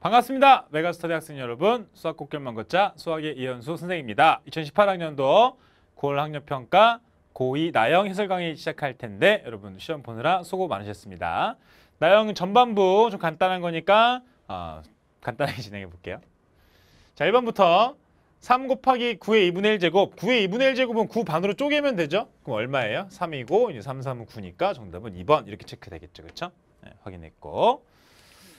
반갑습니다. 메가스터디 학생 여러분, 수학 꽃길만 걷자 수학의 이현수 선생입니다. 2018학년도 9월 학력평가 고2 나영 해설 강의 시작할 텐데 여러분 시험 보느라 수고 많으셨습니다. 나영 전반부 좀 간단한 거니까 어, 간단하게 진행해 볼게요. 자, 1번부터 3 곱하기 9의 2분의 1제곱, 9의 2분의 1제곱은 9 반으로 쪼개면 되죠? 그럼 얼마예요? 3이고 이제 3, 3은 9니까 정답은 2번 이렇게 체크되겠죠, 그렇죠? 네, 확인했고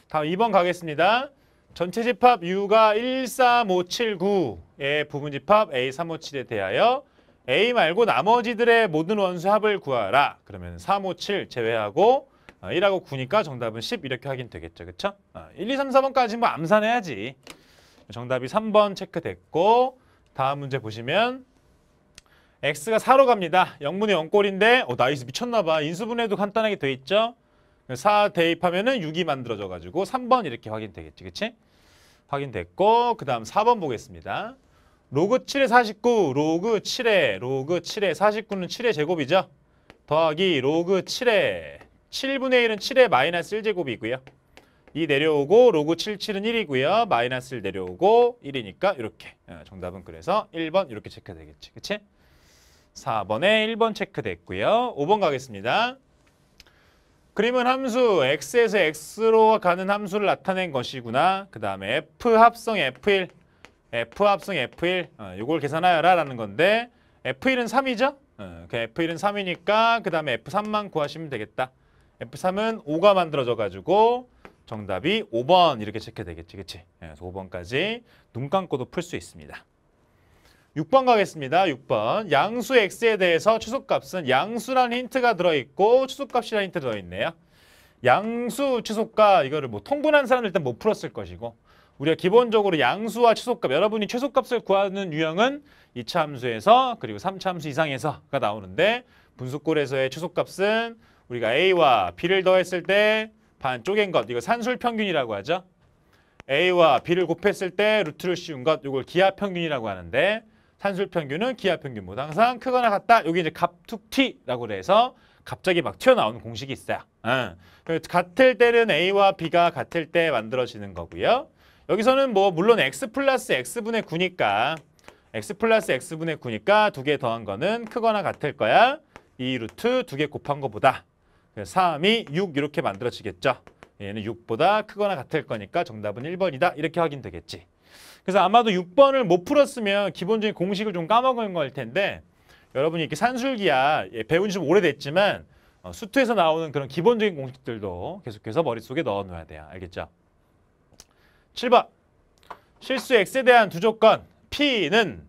다음 2번 가겠습니다. 전체 집합 U가 1, 4, 5, 7, 9의 부분 집합 A, 3, 5, 7에 대하여 A 말고 나머지들의 모든 원수 합을 구하라. 그러면 3, 5, 7 제외하고 1하고 아, 9니까 정답은 10 이렇게 확인 되겠죠. 그렇죠? 1, 아, 2, 3, 4번까지 뭐 암산해야지. 정답이 3번 체크됐고 다음 문제 보시면 X가 4로 갑니다. 영문의 0골인데 어, 나이스 미쳤나 봐. 인수분해도 간단하게 돼 있죠. 4 대입하면은 6이 만들어져 가지고 3번 이렇게 확인되겠지. 그치? 확인됐고 그 다음 4번 보겠습니다. 로그 7에 49, 로그 7에, 로그 7에 49는 7의 제곱이죠. 더하기 로그 7에 7분의 1은 7에 마이너스 1제곱이 있고요. 이 내려오고 로그 77은 1이고요. 마이너스 1 내려오고 1이니까 이렇게 예, 정답은 그래서 1번 이렇게 체크되겠지. 그치? 4번에 1번 체크됐고요. 5번 가겠습니다. 그림은 함수 x에서 x로 가는 함수를 나타낸 것이구나. 그 다음에 f 합성 f1, f 합성 f1 어, 이걸 계산하여라 라는 건데 f1은 3이죠? 어, 그 그러니까 f1은 3이니까 그 다음에 f3만 구하시면 되겠다. f3은 5가 만들어져가지고 정답이 5번 이렇게 체크 되겠지, 그치? 예, 그래서 5번까지 눈 감고도 풀 수 있습니다. 6번 가겠습니다. 6번. 양수 x에 대해서 최소값은 양수라는 힌트가 들어있고 최소값이라는 힌트가 들어있네요. 양수, 최소값 이거를 뭐 통분한 사람들 일단 못 풀었을 것이고 우리가 기본적으로 양수와 최소값, 여러분이 최소값을 구하는 유형은 2차 함수에서 그리고 3차 함수 이상에서가 나오는데 분수골에서의 최소값은 우리가 a와 b를 더했을 때반쪽인 것, 이거 산술평균이라고 하죠. a와 b를 곱했을 때 루트를 씌운 것, 이걸 기하평균이라고 하는데 산술 평균은 기하 평균보다 항상 크거나 같다. 여기 이제 갑툭튀라고 해서 갑자기 막 튀어나오는 공식이 있어요. 응. 예. 그 같을 때는 A와 B가 같을 때 만들어지는 거고요. 여기서는 뭐 물론 X 플러스 X분의 9니까 X 플러스 X분의 9니까 두 개 더한 거는 크거나 같을 거야. 2루트 두 개 곱한 거보다 3이 그 6 이렇게 만들어지겠죠. 얘는 6보다 크거나 같을 거니까 정답은 1번이다. 이렇게 확인되겠지. 그래서 아마도 6번을 못 풀었으면 기본적인 공식을 좀 까먹은 걸 텐데 여러분이 이렇게 산술기야 예, 배운 지 좀 오래됐지만 어, 수트에서 나오는 그런 기본적인 공식들도 계속해서 머릿속에 넣어놓아야 돼요. 알겠죠? 7번 실수 x에 대한 두 조건 p는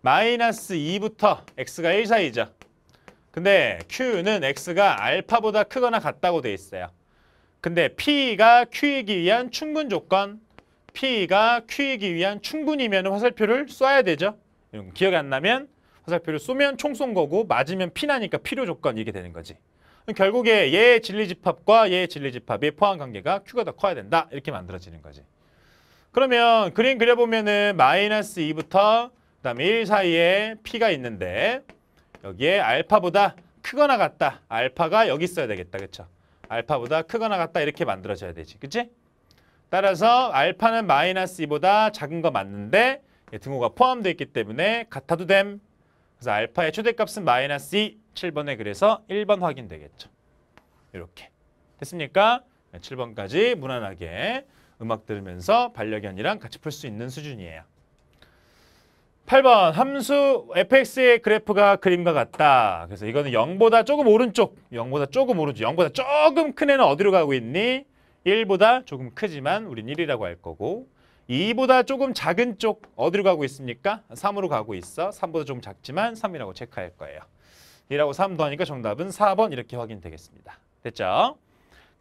마이너스 2부터 x가 1 사이죠. 근데 q는 x가 알파보다 크거나 같다고 돼 있어요. 근데 p가 q이기 위한 충분 조건 P가 Q이기 위한 충분이면 화살표를 쏴야 되죠. 기억이 안 나면 화살표를 쏘면 총 쏜 거고 맞으면 P나니까 필요 조건 이게 되는 거지. 결국에 얘의 진리집합과 얘의 진리집합의 포함관계가 Q가 더 커야 된다. 이렇게 만들어지는 거지. 그러면 그림 그려보면은 마이너스 2부터 그 다음에 1 사이에 P가 있는데 여기에 알파보다 크거나 같다. 알파가 여기 있어야 되겠다. 그쵸? 알파보다 크거나 같다. 이렇게 만들어져야 되지. 그치? 따라서 알파는 마이너스 2보다 작은 거 맞는데 예, 등호가 포함되어 있기 때문에 같아도 됨. 그래서 알파의 최대값은 마이너스 2, 7번에 그래서 1번 확인되겠죠. 이렇게. 됐습니까? 7번까지 무난하게 음악 들으면서 반려견이랑 같이 풀 수 있는 수준이에요. 8번 함수 fx의 그래프가 그림과 같다. 그래서 이거는 0보다 조금 오른쪽, 0보다 조금 오른쪽, 0보다 조금 큰 애는 어디로 가고 있니? 1보다 조금 크지만 우린 1이라고 할 거고 2보다 조금 작은 쪽 어디로 가고 있습니까? 3으로 가고 있어. 3보다 조금 작지만 3이라고 체크할 거예요. 1하고 3 더하니까 정답은 4번 이렇게 확인되겠습니다. 됐죠?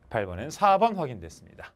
8번은 4번 확인됐습니다.